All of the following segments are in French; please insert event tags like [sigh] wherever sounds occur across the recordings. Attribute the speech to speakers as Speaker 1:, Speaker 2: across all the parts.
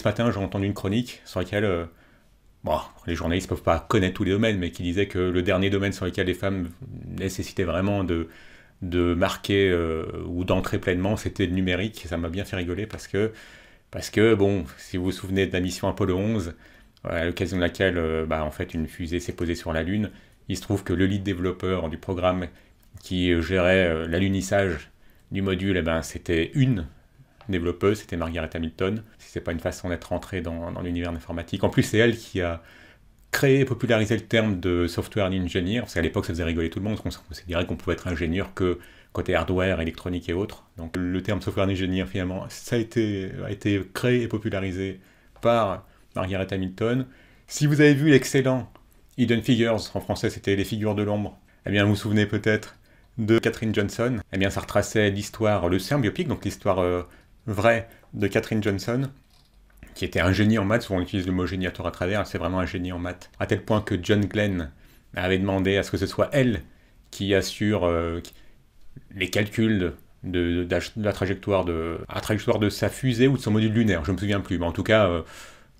Speaker 1: ce matin, j'ai entendu une chronique sur laquelle euh, les journalistes ne peuvent pas connaître tous les domaines, mais qui disait que le dernier domaine sur lequel les femmes nécessitaient vraiment de, de marquer euh, ou d'entrer pleinement, c'était le numérique. ça m'a bien fait rigoler parce que, parce que, bon, si vous vous souvenez de la mission Apollo 11, euh, à l'occasion de laquelle bah, en fait, une fusée s'est posée sur la Lune, il se trouve que le lead développeur du programme qui gérait l'alunissage du module, eh ben, c'était une développeuse, c'était Margaret Hamilton. Si c'est pas une façon d'être entrée dans, l'univers informatique. En plus, c'est elle qui a créé et popularisé le terme de software engineer, parce qu'à l'époque, ça faisait rigoler tout le monde, parce qu'on considérait qu'on pouvait être ingénieur que côté hardware, électronique et autres. Donc le terme software engineer, finalement, ça a été, a été créé et popularisé par Margaret Hamilton. Si vous avez vu l'excellent Hidden Figures, en français c'était Les Figures de l'Ombre, eh bien vous vous souvenez peut-être de Catherine Johnson, eh bien ça retraçait l'histoire, le c'est biopic, donc l'histoire euh, vrai de Catherine Johnson, qui était un génie en maths, souvent on utilise le mot géniateur à travers, c'est vraiment un génie en maths, à tel point que John Glenn avait demandé à ce que ce soit elle qui assure euh, les calculs de, la trajectoire de, trajectoire de sa fusée ou de son module lunaire, je ne me souviens plus, mais en tout cas, euh,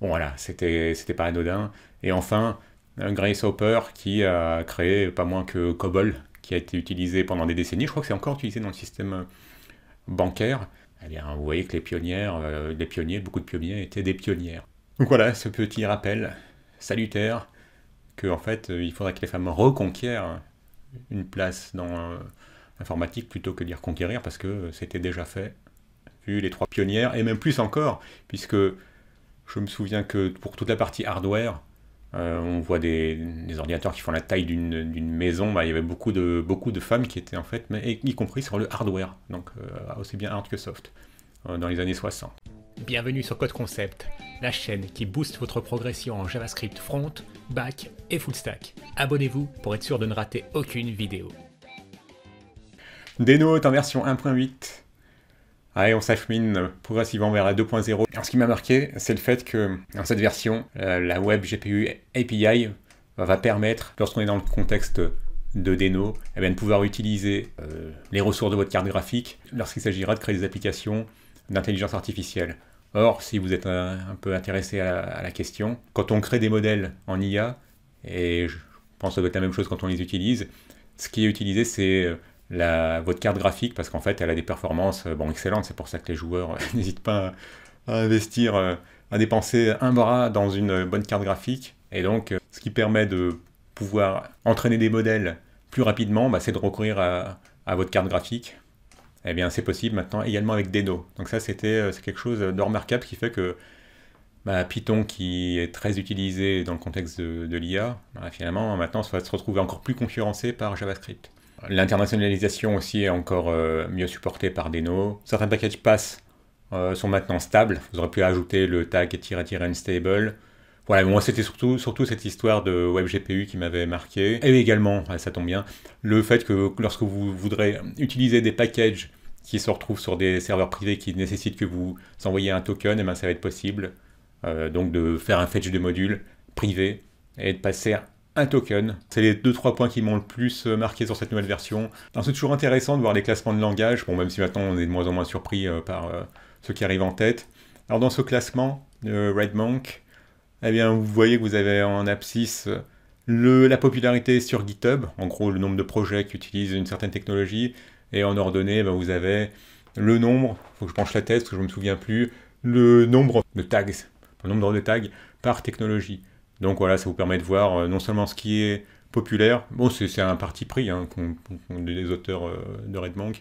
Speaker 1: bon, voilà, c'était pas anodin. Et enfin, euh, Grace Hopper qui a créé pas moins que COBOL, qui a été utilisé pendant des décennies, je crois que c'est encore utilisé dans le système bancaire, vous voyez que les pionnières, euh, pionniers, beaucoup de pionniers étaient des pionnières. Donc voilà, ce petit rappel salutaire que en fait, euh, il faudrait que les femmes reconquièrent une place dans euh, l'informatique plutôt que d'y reconquérir parce que c'était déjà fait, vu les trois pionnières, et même plus encore, puisque je me souviens que pour toute la partie hardware, euh, on voit des, ordinateurs qui font la taille d'une maison. Bah, il y avait beaucoup de, beaucoup de femmes qui étaient en fait, y compris sur le hardware, donc euh, aussi bien hard que soft, euh, dans les années 60. Bienvenue sur Code Concept, la chaîne qui booste votre progression en JavaScript front, back et full stack. Abonnez-vous pour être sûr de ne rater aucune vidéo. Des notes en version 1.8. Ah, on s'achemine progressivement vers la 2.0. ce qui m'a marqué, c'est le fait que dans cette version, euh, la Web GPU API va permettre, lorsqu'on est dans le contexte de Deno, eh ben, de pouvoir utiliser euh, les ressources de votre carte graphique lorsqu'il s'agira de créer des applications d'intelligence artificielle. Or, si vous êtes euh, un, peu intéressé à, la question, quand on crée des modèles en IA, et je pense que ça être la même chose quand on les utilise, ce qui est utilisé, c'est votre carte graphique parce qu'en fait elle a des performances euh, bon, excellentes. C'est pour ça que les joueurs [laughs] n'hésitent pas à, investir, euh, à dépenser un bras dans une bonne carte graphique. Et donc euh, ce qui permet de pouvoir entraîner des modèles plus rapidement, bah, c'est de recourir à, votre carte graphique. et eh bien, c'est possible maintenant également avec Deno. Donc ça, c'était quelque chose de remarquable qui fait que bah, Python, qui est très utilisé dans le contexte de, l'IA, bah, finalement, maintenant, va se retrouver encore plus concurrencé par JavaScript. L'internationalisation aussi est encore euh, mieux supportée par Deno. Certains packages passent euh, sont maintenant stables. Vous aurez pu ajouter le tag -unstable. Voilà, moi c'était surtout, surtout cette histoire de WebGPU qui m'avait marqué. Et également, ça tombe bien, le fait que lorsque vous voudrez utiliser des packages qui se retrouvent sur des serveurs privés qui nécessitent que vous envoyez un token, et eh ben, ça va être possible. Euh, donc de faire un fetch de module privé et de passer un token. C'est les deux trois points qui m'ont le plus euh, marqué sur cette nouvelle version. C'est toujours intéressant de voir les classements de langage, bon, même si maintenant on est de moins en moins surpris euh, par euh, ce ceux qui arrive en tête. Alors dans ce classement de Red eh bien, vous voyez que vous avez en abscisse le, la popularité sur GitHub, en gros le nombre de projets qui utilisent une certaine technologie, et en ordonnée, eh vous avez le nombre, il faut que je penche la tête parce que je ne me souviens plus, le nombre de tags, le nombre de tags par technologie. Donc voilà, ça vous permet de voir euh, non seulement ce qui est populaire, bon c'est un parti pris des hein, auteurs euh, de RedMonk,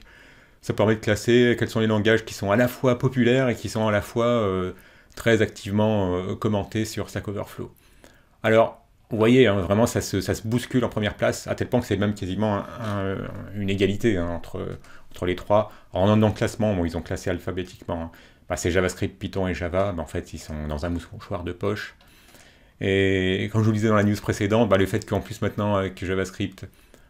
Speaker 1: ça permet de classer quels sont les langages qui sont à la fois populaires et qui sont à la fois euh, très activement commentés sur Stack Overflow. Alors, vous voyez, hein, vraiment, ça se, bouscule en première place, à tel point que c'est même quasiment une égalité hein, entre, entre les trois. En dans classement, bon, ils ont classé alphabétiquement. Bah, c'est JavaScript, Python et Java, mais en fait, ils sont dans un mouchoir de poche. Et comme je vous le disais dans la news précédente, bah, le fait qu'en plus maintenant avec euh, JavaScript,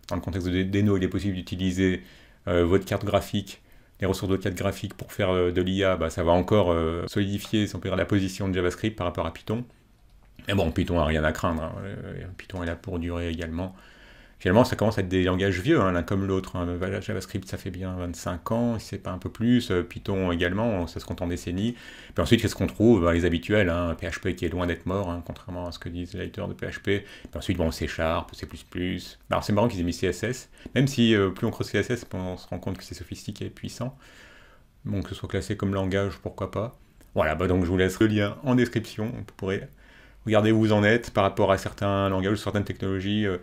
Speaker 1: dans le contexte de Deno, il est possible d'utiliser euh, votre carte graphique, les ressources de votre carte graphique pour faire euh, de l'IA, bah, ça va encore solidifier, si la position de JavaScript par rapport à Python. Mais bon, Python n'a rien à craindre. Hein. Python est là pour durer également finalement, ça commence à être des langages vieux, hein, l'un comme l'autre. Hein. JavaScript, ça fait bien 25 ans, c'est pas un peu plus. Euh, Python également, ça se compte en décennies. Puis ensuite, qu'est-ce qu'on trouve ben, Les habituels, PHP hein, qui est loin d'être mort, contrairement à ce que disent les lecteurs de PHP. Puis ensuite, bon, C Sharp, C++. Ben, alors, c'est marrant qu'ils aient mis CSS, même si euh, plus on creuse CSS, on se rend compte que c'est sophistiqué et puissant. Bon, que ce soit classé comme langage, pourquoi pas. Voilà, bah donc je vous laisse le lien en description, vous pourrez regarder où vous en êtes par rapport à certains langages, ou certaines technologies. Euh,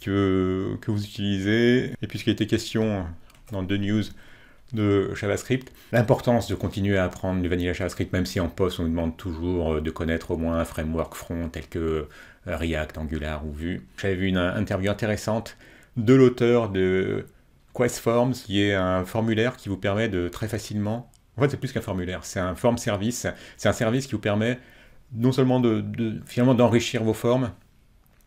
Speaker 1: que, vous utilisez. Et puisqu'il était question dans The news de JavaScript, l'importance de continuer à apprendre du vanilla JavaScript, même si en post on vous demande toujours euh, de connaître au moins un framework front tel que euh, React, Angular ou Vue. J'avais vu une interview intéressante de l'auteur de Quest Forms, qui est un formulaire qui vous permet de très facilement. En fait, c'est plus qu'un formulaire, c'est un form service. C'est un service qui vous permet non seulement de finalement d'enrichir vos formes,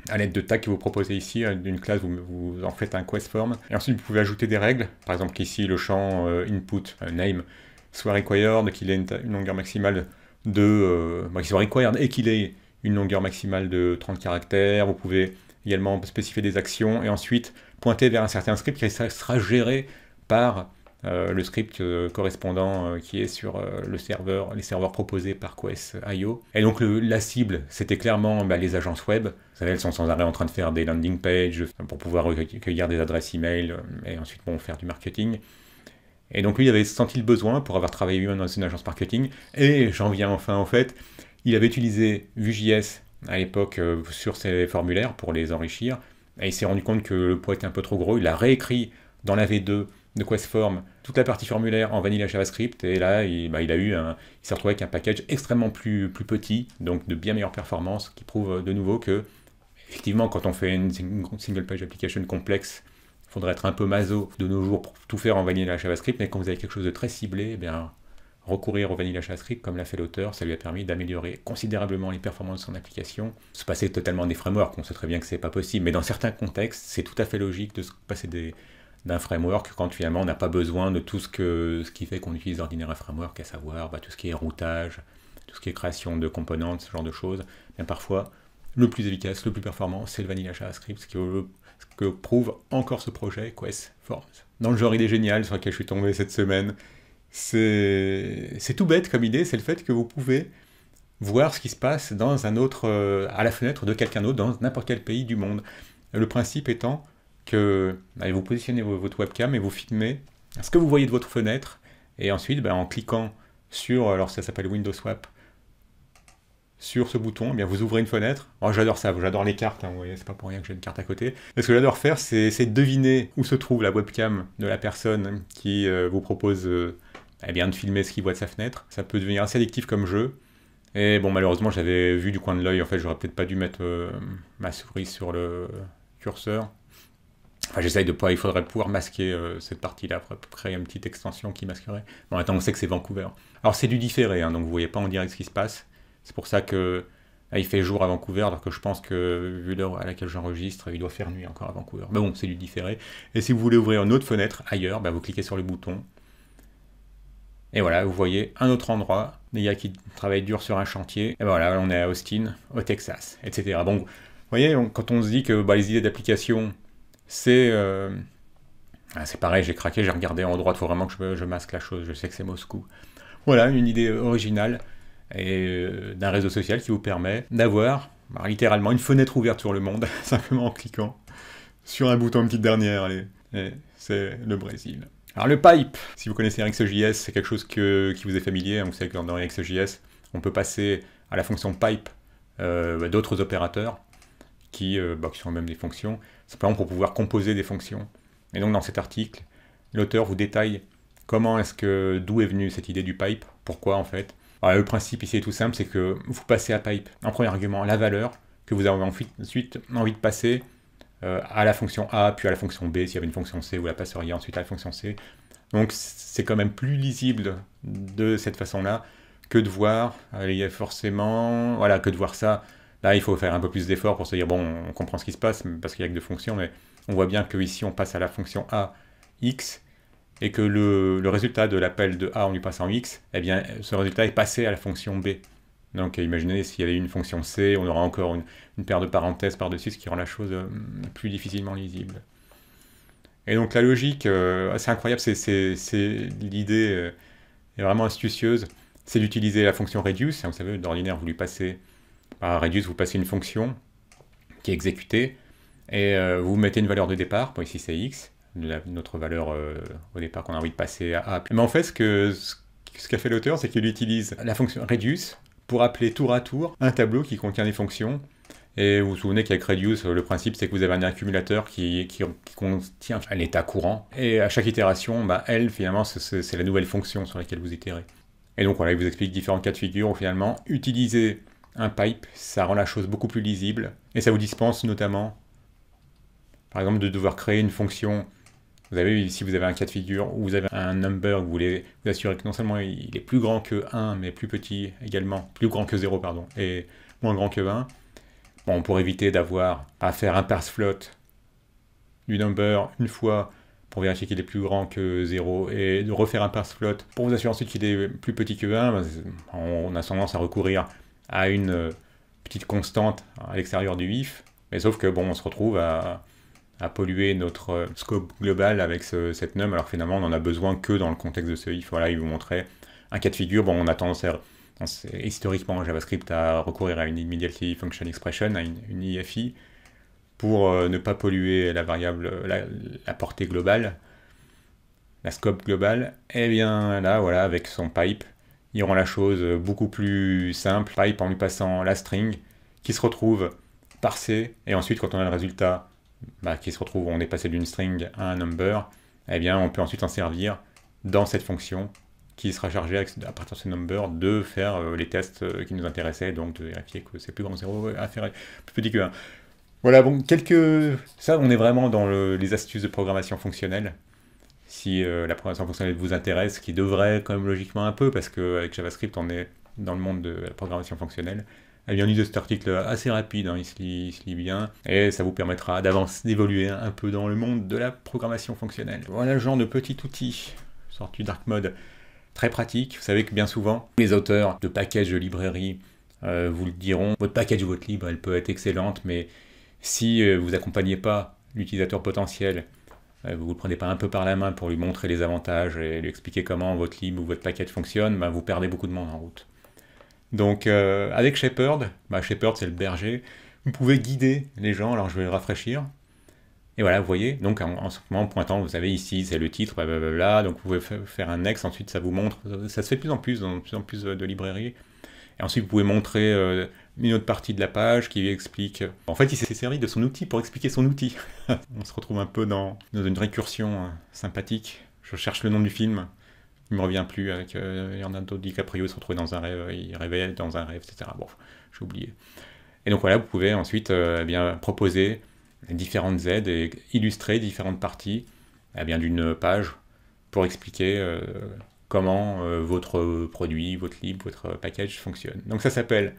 Speaker 1: à l'aide de tags que vous proposez ici, d'une classe, vous, vous, en faites un quest form. Et ensuite, vous pouvez ajouter des règles. Par exemple, qu'ici le champ euh, input euh, name soit required, qu'il ait une, longueur maximale de... Euh, bah, soit required et qu'il ait une longueur maximale de 30 caractères. Vous pouvez également spécifier des actions et ensuite pointer vers un certain script qui sera géré par euh, le script euh, correspondant euh, qui est sur le serveur, les serveurs proposés par Quest.io. Et donc la cible, c'était clairement bah, les agences web. Vous savez, elles sont sans arrêt en train de faire des landing pages pour pouvoir recueillir des adresses email et ensuite bon, faire du marketing. Et donc lui, il avait senti le besoin pour avoir travaillé lui-même dans une agence marketing. Et j'en viens enfin en fait, il avait utilisé Vue.js à l'époque sur ses formulaires pour les enrichir. Et il s'est rendu compte que le poids était un peu trop gros. Il a réécrit dans la V2 de quoi se forme toute la partie formulaire en vanilla JavaScript. Et là, il, bah, a eu il s'est retrouvé avec un package extrêmement plus, plus petit, donc de bien meilleure performance, qui prouve euh, de nouveau que, effectivement, quand on fait une single page application complexe, il faudrait être un peu maso de nos jours pour tout faire en vanilla JavaScript. Mais quand vous avez quelque chose de très ciblé, eh bien, recourir au vanilla JavaScript, comme l'a fait l'auteur, ça lui a permis d'améliorer considérablement les performances de son application, se passer totalement des frameworks, on sait très bien que c'est pas possible, mais dans certains contextes, c'est tout à fait logique de se passer des, d'un framework quand finalement on n'a pas besoin de tout ce, que, ce qui fait qu'on utilise ordinaire un framework, à savoir bah, tout ce qui est routage, tout ce qui est création de components, ce genre de choses. Bien parfois, le plus efficace, le plus performant, c'est le vanilla JavaScript, ce, qui, que prouve encore ce projet Quest Forms. Dans le genre, idée géniale génial sur lequel je suis tombé cette semaine. C'est tout bête comme idée, c'est le fait que vous pouvez voir ce qui se passe dans un autre, euh, à la fenêtre de quelqu'un d'autre dans n'importe quel pays du monde. Le principe étant, que allez, bah, vous positionnez votre webcam et vous filmez ce que vous voyez de votre fenêtre. Et ensuite, bah, en cliquant sur, alors ça s'appelle Windows Swap, sur ce bouton, eh bien vous ouvrez une fenêtre. Oh, j'adore ça, j'adore les cartes, hein, vous voyez, c'est pas pour rien que j'ai une carte à côté. ce que j'adore faire, c'est deviner où se trouve la webcam de la personne qui euh, vous propose euh, eh bien, de filmer ce qu'il voit de sa fenêtre. Ça peut devenir assez addictif comme jeu. Et bon, malheureusement, j'avais vu du coin de l'œil, en fait, j'aurais peut-être pas dû mettre euh, ma souris sur le curseur. Enfin, j'essaye de pas. Il faudrait pouvoir masquer euh, cette partie-là, créer une petite extension qui masquerait. Bon, maintenant, on sait que c'est Vancouver. Alors, c'est du différé, hein, donc vous voyez pas en direct ce qui se passe. C'est pour ça que ah, il fait jour à Vancouver, alors que je pense que, vu l'heure à laquelle j'enregistre, il doit faire nuit encore à Vancouver. Mais bon, c'est du différé. Et si vous voulez ouvrir une autre fenêtre ailleurs, bah, vous cliquez sur le bouton. Et voilà, vous voyez un autre endroit, des gars qui travaillent dur sur un chantier. Et voilà, on est à Austin, au Texas, etc. Bon, vous voyez, quand on se dit que bah, les idées d'application c'est... Euh, ah, c'est pareil, j'ai craqué, j'ai regardé en droite, il faut vraiment que je, masque la chose, je sais que c'est Moscou. Voilà, une idée euh, originale et euh, d'un réseau social qui vous permet d'avoir bah, littéralement une fenêtre ouverte sur le monde, [laughs] simplement en cliquant sur un bouton, petite dernière, c'est le Brésil. Alors le pipe, si vous connaissez RxJS, c'est quelque chose qui vous est familier, hein, vous savez que dans RxJS, on peut passer à la fonction pipe bah, d'autres opérateurs, euh, bah, qui, sont même des fonctions, simplement pour pouvoir composer des fonctions. Et donc dans cet article, l'auteur vous détaille comment est-ce que, d'où est venue cette idée du pipe, pourquoi en fait. Bah, le principe ici est tout simple, c'est que vous passez à pipe, en premier argument, la valeur que vous avez ensuite envie de passer euh, à la fonction A, puis à la fonction B, s'il y avait une fonction C, vous la passeriez ensuite à la fonction C. Donc c'est quand même plus lisible de cette façon-là que de voir, il y a forcément, voilà, que de voir ça Là, il faut faire un peu plus d'efforts pour se dire, bon, on comprend ce qui se passe, parce qu'il n'y a que deux fonctions, mais on voit bien que ici, on passe à la fonction a x, et que le, résultat de l'appel de a, on lui passe en x, et eh bien, ce résultat est passé à la fonction b. Donc imaginez s'il y avait une fonction C, on aura encore une, paire de parenthèses par-dessus, ce qui rend la chose euh, plus difficilement lisible. Et donc la logique, c'est euh, incroyable, c'est l'idée euh, est vraiment astucieuse, c'est d'utiliser la fonction reduce, hein, vous savez, d'ordinaire vous lui passez à reduce vous passez une fonction qui est exécutée et euh, vous mettez une valeur de départ, ici c'est x, notre valeur euh, au départ qu'on a envie de passer à A. Mais en fait, ce qu'a ce, fait l'auteur, c'est qu'il utilise la fonction reduce pour appeler tour à tour un tableau qui contient des fonctions. Et vous vous souvenez qu'avec reduce, le principe c'est que vous avez un accumulateur qui, qui, un contient courant. Et à chaque itération, bah, elle finalement c'est la nouvelle fonction sur laquelle vous itérez. Et donc voilà, il vous explique différents cas de figure où finalement utiliser un pipe, ça rend la chose beaucoup plus lisible et ça vous dispense notamment, par exemple, de devoir créer une fonction. Vous avez, ici vous avez un cas de figure où vous avez un number, vous voulez vous assurer que non seulement il est plus grand que 1, mais plus petit également, plus grand que 0, pardon, et moins grand que 20. Bon, pour éviter d'avoir à faire un parse float du number une fois pour vérifier qu'il est plus grand que 0 et de refaire un parse float pour vous assurer ensuite qu'il est plus petit que 1, ben, on a tendance à recourir à une euh, petite constante à l'extérieur du IF. Mais sauf que bon, on se retrouve à, polluer notre euh, scope global avec ce, cette num, alors finalement on en a besoin que dans le contexte de ce if. Voilà, il vous montrait un cas de figure. Bon, on a tendance à, historiquement en JavaScript à recourir à une immediately function expression, à une, IFI, pour euh, ne pas polluer la variable, la, portée globale, la scope globale. Et eh bien là, voilà, avec son pipe, il rend la chose euh, beaucoup plus simple, pipe en lui passant la string, qui se retrouve C, et ensuite quand on a le résultat bah, qui se retrouve, on est passé d'une string à un number, eh bien on peut ensuite en servir dans cette fonction qui sera chargée à partir de ce number de faire euh, les tests euh, qui nous intéressaient, donc de vérifier que c'est plus grand 0 faire plus petit que 1. Voilà, bon, quelques... Ça, on est vraiment dans les astuces de programmation fonctionnelle si euh, la programmation fonctionnelle vous intéresse, qui devrait quand même logiquement un peu, parce qu'avec JavaScript, on est dans le monde de la programmation fonctionnelle. Eh bien, on de cet article assez rapide, hein, il, se lit, bien, et ça vous permettra d'avancer, d'évoluer un peu dans le monde de la programmation fonctionnelle. Voilà le genre de petit outil sorti Dark Mode, très pratique. Vous savez que bien souvent, les auteurs de packages de librairie euh, vous le diront, votre package ou votre libre, elle peut être excellente, mais si euh, vous accompagnez pas l'utilisateur potentiel euh, vous ne le prenez pas un peu par la main pour lui montrer les avantages et lui expliquer comment votre lib ou votre plaquette fonctionne, ben, vous perdez beaucoup de monde en route. Donc euh, avec Shepherd, bah, ben, Shepard c'est le berger, vous pouvez guider les gens, alors je vais le rafraîchir. Et voilà, vous voyez, donc en, ce moment pointant, vous avez ici, c'est le titre, blablabla, donc vous pouvez faire un next, ensuite ça vous montre, ça se fait de plus en plus dans de plus en plus de librairies, et ensuite, vous pouvez montrer euh, une autre partie de la page qui explique. Euh, en fait, il s'est servi de son outil pour expliquer son outil. [laughs] On se retrouve un peu dans, dans une récursion euh, sympathique. Je cherche le nom du film. Il me revient plus avec Leonardo DiCaprio se retrouver dans un rêve, il réveille dans un rêve, etc. Bon, j'ai oublié. Et donc voilà, vous pouvez ensuite eh bien, proposer différentes aides et illustrer différentes parties eh bien d'une page pour expliquer comment euh, votre produit, votre libre, votre package fonctionne. Donc ça s'appelle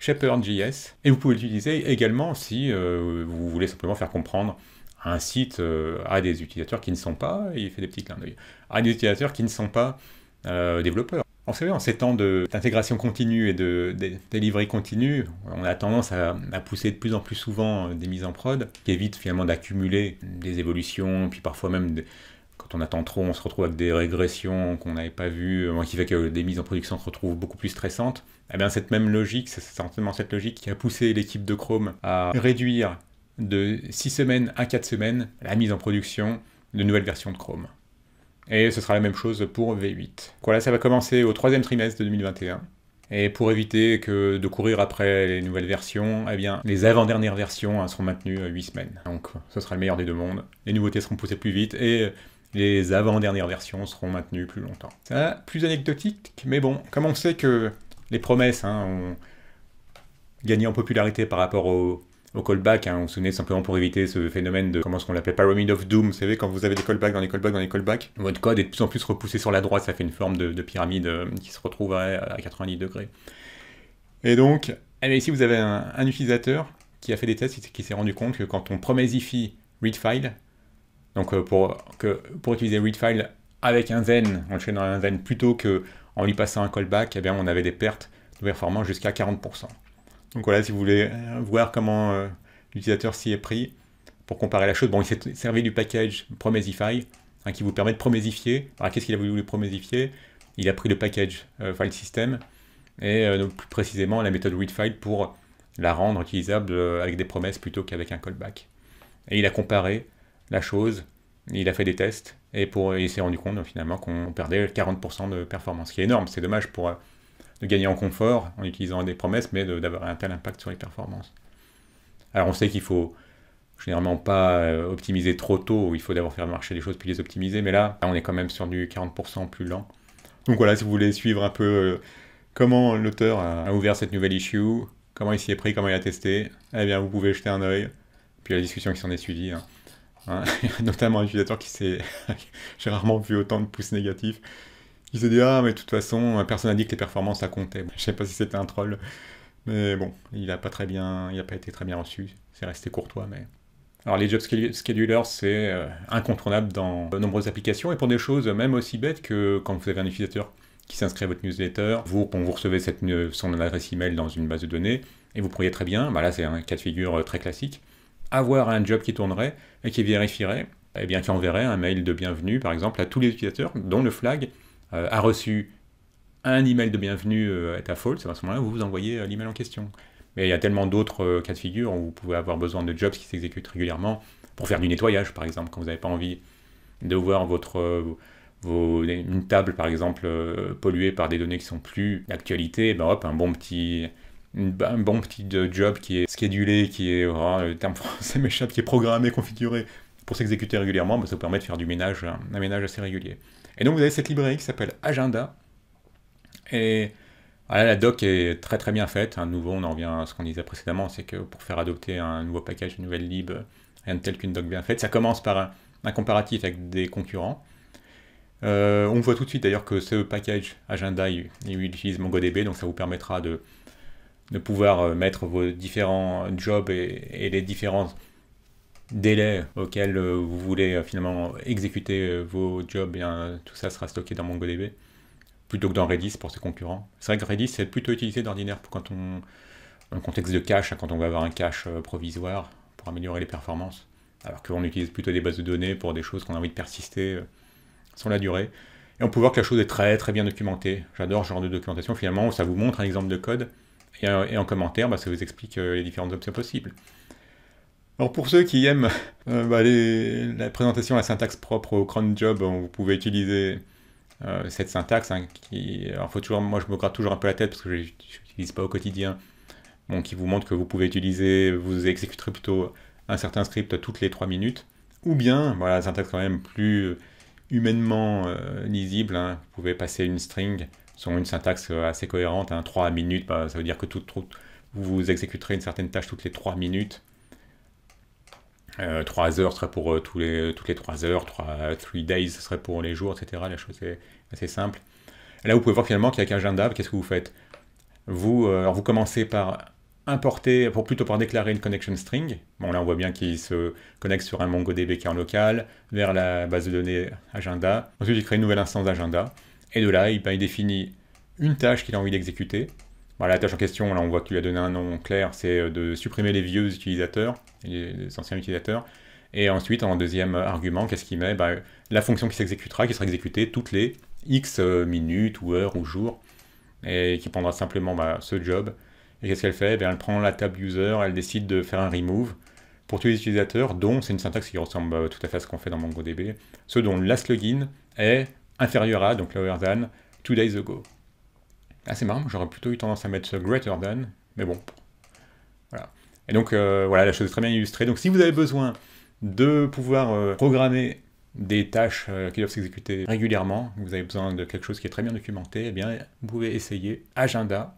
Speaker 1: Shepherd.js et vous pouvez l'utiliser également si euh, vous voulez simplement faire comprendre un site euh, à des utilisateurs qui ne sont pas, il fait des petits clins d'œil, à des utilisateurs qui ne sont pas développeurs. En savez, en ces temps d'intégration continue et de, de, continue, on a tendance à, pousser de plus en plus souvent des mises en prod, qui évitent finalement d'accumuler des évolutions, puis parfois même des on attend trop, on se retrouve avec des régressions qu'on n'avait pas vues, euh, qui fait que des mises en production se retrouvent beaucoup plus stressantes. et eh bien, cette même logique, c'est certainement cette logique qui a poussé l'équipe de Chrome à réduire de 6 semaines à 4 semaines la mise en production de nouvelles versions de Chrome. Et ce sera la même chose pour V8. Voilà, ça va commencer au troisième trimestre de 2021. Et pour éviter que de courir après les nouvelles versions, eh bien, les avant-dernières versions hein, seront maintenues 8 euh, semaines. Donc ce sera le meilleur des deux mondes. Les nouveautés seront poussées plus vite et les avant-dernières versions seront maintenues plus longtemps. Ça, plus anecdotique, mais bon, comme on sait que les promesses hein, ont gagné en popularité par rapport au, au callback, hein, on se simplement pour éviter ce phénomène de, comment est-ce qu'on l'appelait, Pyramid of Doom, vous savez, quand vous avez des callbacks dans les callbacks dans les callbacks, votre code est de plus en plus repoussé sur la droite, ça fait une forme de, pyramide euh, qui se retrouve à, 90 degrés. Et donc, allez, eh ici vous avez un, utilisateur qui a fait des tests qui s'est rendu compte que quand on promet read file, donc euh, pour, utiliser readFile avec un zen, on le fait dans un zen plutôt qu'en lui passant un callback, eh bien on avait des pertes de performance jusqu'à 40%. Donc voilà, si vous voulez euh, voir comment euh, l'utilisateur s'y est pris, pour comparer la chose, bon, il s'est servi du package Promesify, hein, qui vous permet de promesifier. Alors qu'est-ce qu'il a voulu promesifier Il a pris le package FileSystem file system, et plus précisément la méthode readFile pour la rendre utilisable avec des promesses plutôt qu'avec un callback. Et il a comparé la chose. Il a fait des tests et pour, il s'est rendu compte finalement qu'on perdait 40% de performance, ce qui est énorme. C'est dommage pour euh, de gagner en confort en utilisant des promesses, mais d'avoir un tel impact sur les performances. Alors on sait qu'il faut généralement pas euh, optimiser trop tôt, il faut d'abord faire marcher les choses puis les optimiser, mais là, on est quand même sur du 40% plus lent. Donc voilà, si vous voulez suivre un peu euh, comment l'auteur a ouvert cette nouvelle issue, comment il s'y est pris, comment il a testé, eh bien vous pouvez jeter un oeil, puis la discussion qui s'en est suivie. Hein. [laughs] notamment un utilisateur qui s'est. [laughs] J'ai rarement vu autant de pouces négatifs. Il s'est dit Ah, mais de toute façon, personne n'a dit que les performances, ça comptait. Je sais pas si c'était un troll. Mais bon, il n'a pas très bien. Il a pas été très bien reçu. C'est resté courtois, mais. Alors les job schedulers, c'est euh, incontournable dans de nombreuses applications et pour des choses même aussi bêtes que quand vous avez un utilisateur qui s'inscrit à votre newsletter, vous, quand vous recevez son adresse email dans une base de données, et vous pourriez très bien, bah là c'est un cas de figure euh, très classique, avoir un job qui tournerait et qui vérifierait, et eh bien, qui enverrait un mail de bienvenue, par exemple, à tous les utilisateurs dont le flag euh, a reçu un email de bienvenue à euh, est à C'est à ce moment-là vous vous envoyez euh, l'email en question. Mais il y a tellement d'autres cas de figure où vous pouvez avoir besoin de jobs qui s'exécutent régulièrement pour faire du nettoyage, par exemple, quand vous n'avez pas envie de voir votre, une table, par exemple, polluée par des données qui sont plus d'actualité, ben hop, un bon petit un bon petit euh, job qui est schedulé, qui est, oh, le terme français [laughs] m'échappe, qui est programmé, configuré pour s'exécuter régulièrement, bah, ça vous permet de faire du ménage, un ménage assez régulier. Et donc vous avez cette librairie qui s'appelle Agenda. Et voilà, la doc est très très bien faite. Un nouveau, on en revient à ce qu'on disait précédemment, c'est que pour faire adopter un nouveau package, une nouvelle lib, rien de tel qu'une doc bien faite. Ça commence par un, comparatif avec des concurrents. Euh, on voit tout de suite d'ailleurs que ce package Agenda, il utilise MongoDB, donc ça vous permettra de de pouvoir euh, mettre vos différents jobs et, les différents délais auxquels euh, vous voulez euh, finalement exécuter vos jobs, eh bien, tout ça sera stocké dans MongoDB plutôt que dans Redis pour ses concurrents. C'est vrai que Redis, c'est plutôt utilisé d'ordinaire pour quand on, un contexte de cache, hein, quand on va avoir un cache provisoire pour améliorer les performances, alors qu'on utilise plutôt des bases de données pour des choses qu'on a envie de persister sur la durée. Et on peut voir que la chose est très très bien documentée. J'adore ce genre de documentation finalement où ça vous montre un exemple de code et, en commentaire, bah, ça vous explique euh, les différentes options possibles. Alors pour ceux qui aiment [laughs] euh, bah, la présentation, la syntaxe propre au cron job, vous pouvez utiliser euh, cette syntaxe. Hein, qui, alors toujours, moi je me gratte toujours un peu la tête parce que je n'utilise pas au quotidien. Bon, qui vous montre que vous pouvez utiliser, vous exécuterez plutôt un certain script toutes les 3 minutes. Ou bien, voilà, la syntaxe quand même plus humainement lisible, hein, vous pouvez passer une string sont une syntaxe euh, assez cohérente. Hein, 3 minutes, bah, ça veut dire que vous exécuterez une certaine tâche toutes les 3 minutes. 3 euh, heures serait pour euh, les, toutes les 3 heures, 3 three days serait pour les jours, etc. La chose est assez simple. Là, vous pouvez voir finalement qu'avec agenda, qu'est-ce que vous faites vous, vous commencez par importer, pour plutôt par déclarer une connection string. Bon, là, on voit bien qu'il se connecte sur un MongoDB qui est en local, vers la base de données agenda. Ensuite, il crée une nouvelle instance d'agenda. Et de là, ben, il, définit une tâche qu'il a envie d'exécuter. Bah, la tâche en question, là, on voit que tu lui as donné un nom clair, c'est euh, de supprimer les vieux utilisateurs, les anciens utilisateurs. Et ensuite, en deuxième argument, qu'est-ce qu'il met bah, La fonction qui s'exécutera, qui sera exécutée toutes les X euh, minutes ou heures ou jours, et qui prendra simplement bah, ce job. Et qu'est-ce qu'elle fait Elle prend la table user, elle décide de faire un remove pour tous les utilisateurs dont, c'est une syntaxe qui ressemble euh, tout à fait à ce qu'on fait dans MongoDB, ceux dont last login est inférieur à, donc lower than, two days ago. Ah, c'est marrant, j'aurais plutôt eu tendance à mettre greater than, mais bon. Voilà. Et donc, euh, voilà, la chose est très bien illustrée. Donc, si vous avez besoin de pouvoir euh, programmer des tâches euh, qui doivent s'exécuter régulièrement, vous avez besoin de quelque chose qui est très bien documenté, eh bien, vous pouvez essayer Agenda.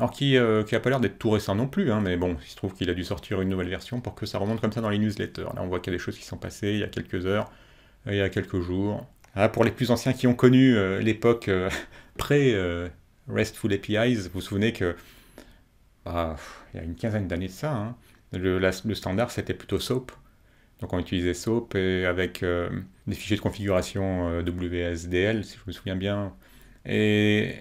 Speaker 1: Alors, qui n'a pas l'air d'être tout récent non plus, hein, mais bon, il se trouve qu'il a dû sortir une nouvelle version pour que ça remonte comme ça dans les newsletters. Là, on voit qu'il y a des choses qui sont passées il y a quelques heures, il y a quelques jours, ah, pour les plus anciens qui ont connu euh, l'époque euh, [laughs] pré-RESTful euh, APIs, vous vous souvenez que bah, il y a une quinzaine d'années de ça, hein, le, standard c'était plutôt SOAP. Donc on utilisait SOAP avec des fichiers de configuration WSDL, si je me souviens bien. Et,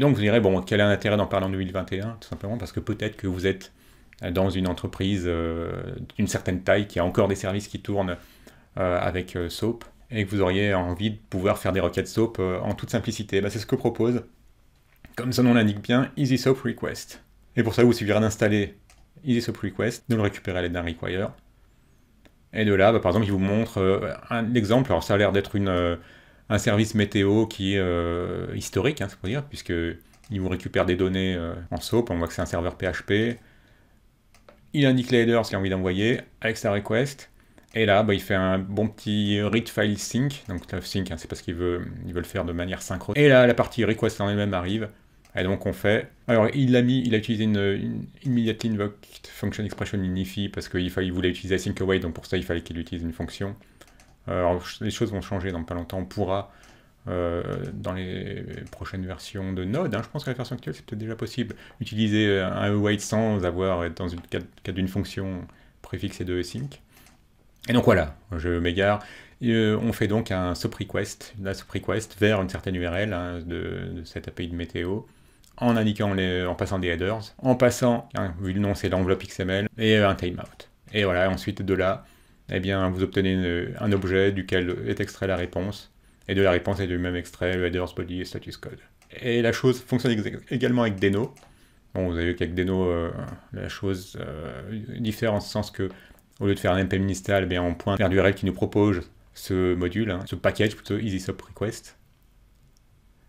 Speaker 1: donc vous direz, bon, quel est l'intérêt d'en parler en 2021 Tout simplement parce que peut-être que vous êtes dans une entreprise d'une certaine taille qui a encore des services qui tournent avec SOAP et que vous auriez envie de pouvoir faire des requêtes SOAP euh, en toute simplicité. Bah, c'est ce que propose, comme son nom l'indique bien, Easy EasySOAP Request. Et pour ça, il vous suffira d'installer EasySOAP Request, de le récupérer à l'aide d'un require. Et de là, bah, par exemple, il vous montre euh, un exemple. Alors, ça a l'air d'être euh, un service météo qui est historique, hein, c'est pour dire, puisque il vous récupère des données en SOAP. On voit que c'est un serveur PHP. Il indique les headers qu'il a envie d'envoyer avec sa request. Et là, bah, il fait un bon petit read file sync. Donc euh, sync, hein, c'est parce qu'il veut, le faire de manière synchrone. Et là, la partie request en elle-même arrive. Et donc on fait. Alors il a mis, il a utilisé une, immediately invoked function expression in parce qu'il fallait, il voulait utiliser async await. donc pour ça il fallait qu'il utilise une fonction. Euh, alors les choses vont changer dans pas longtemps. On pourra euh, dans les prochaines versions de Node, hein, je pense que la version actuelle c'est peut-être déjà possible, utiliser un await sans avoir dans le cadre d'une fonction préfixée de async. Et donc voilà, je m'égare. Euh, on fait donc un SOAP request, la request vers une certaine URL hein, de, cette API de météo, en indiquant les, en passant des headers, en passant, hein, vu le nom c'est l'enveloppe XML, et euh, un timeout. Et voilà, ensuite de là, eh bien, vous obtenez un objet duquel est extrait la réponse, et de la réponse est du même extrait, le headers, body et status code. Et la chose fonctionne également avec Deno. Bon, vous avez vu qu'avec Deno, euh, la chose diffère en ce sens que au lieu de faire un MP install, eh bien on pointe vers l'URL qui nous propose ce module, hein, ce package plutôt EasySop Request.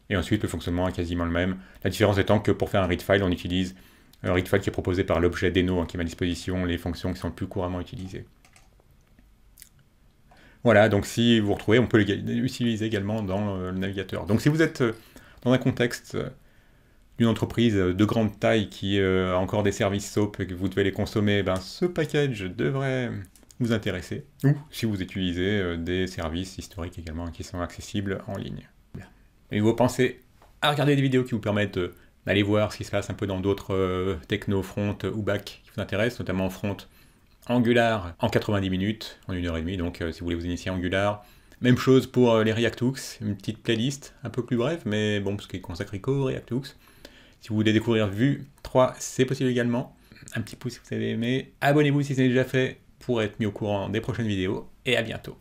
Speaker 1: Et ensuite, le fonctionnement est quasiment le même. La différence étant que pour faire un read file, on utilise un read qui est proposé par l'objet Deno, hein, qui est à disposition, les fonctions qui sont plus couramment utilisées. Voilà, donc si vous retrouvez, on peut l'utiliser également dans euh, le navigateur. Donc si vous êtes euh, dans un contexte euh, d'une entreprise de grande taille qui euh, a encore des services soap et que vous devez les consommer, ben, ce package devrait vous intéresser, ou si vous utilisez euh, des services historiques également qui sont accessibles en ligne. Et vous pensez à regarder des vidéos qui vous permettent euh, d'aller voir ce qui se passe un peu dans d'autres techno front ou back qui vous intéressent, notamment front Angular en 90 minutes, en une heure et demie, donc si vous voulez vous initier à Angular, même chose pour les React Hooks, une petite playlist un peu plus brève, mais bon, parce qu'il consacré qu'aux React Hooks. Si vous voulez découvrir Vue 3, c'est possible également. Un petit pouce si vous avez aimé. Abonnez-vous si ce n'est déjà fait pour être mis au courant des prochaines vidéos. Et à bientôt.